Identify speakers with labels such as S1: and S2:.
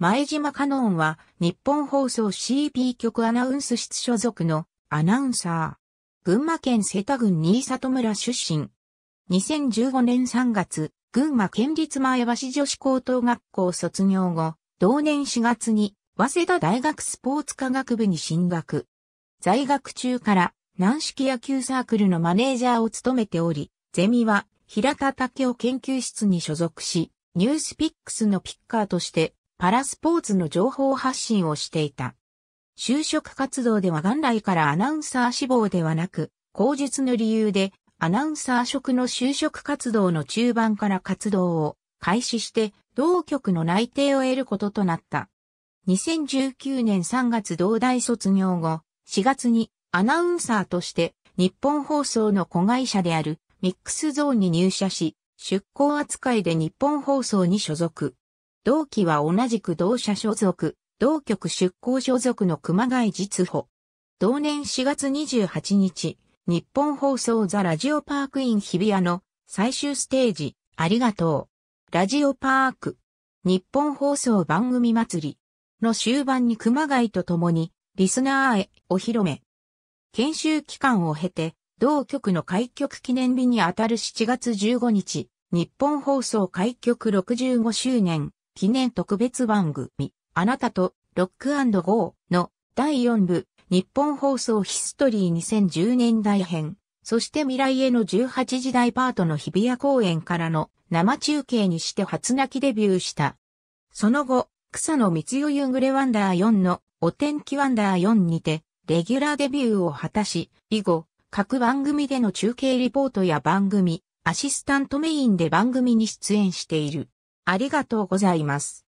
S1: 前島カノンは、日本放送 c p 局アナウンス室所属のアナウンサー。群馬県瀬田郡新里村出身。2015年3月、群馬県立前橋女子高等学校卒業後、同年4月に、早稲田大学スポーツ科学部に進学。在学中から、軟式野球サークルのマネージャーを務めており、ゼミは、平田武雄研究室に所属し、ニュースピックスのピッカーとして、パラスポーツの情報発信をしていた。就職活動では元来からアナウンサー志望ではなく、口述の理由でアナウンサー職の就職活動の中盤から活動を開始して同局の内定を得ることとなった。2019年3月同大卒業後、4月にアナウンサーとして日本放送の子会社であるミックスゾーンに入社し、出向扱いで日本放送に所属。同期は同じく同社所属、同局出向所属の熊谷実歩。同年4月28日、日本放送ザラジオパークイン日比谷の最終ステージ、ありがとう。ラジオパーク、日本放送番組祭りの終盤に熊谷と共に、リスナーへお披露目。研修期間を経て、同局の開局記念日にあたる7月15日、日本放送開局65周年記念特別番組、あなたとロックゴーの第4部、日本放送ヒストリー2010年代編、そして未来への18時代パートの日比谷公演からの生中継にして初泣きデビューした。その後、草野光代夕暮れワンダー4のお天気ワンダー4にて、レギュラーデビューを果たし、以後、各番組での中継リポートや番組、アシスタントメインで番組に出演している。ありがとうございます。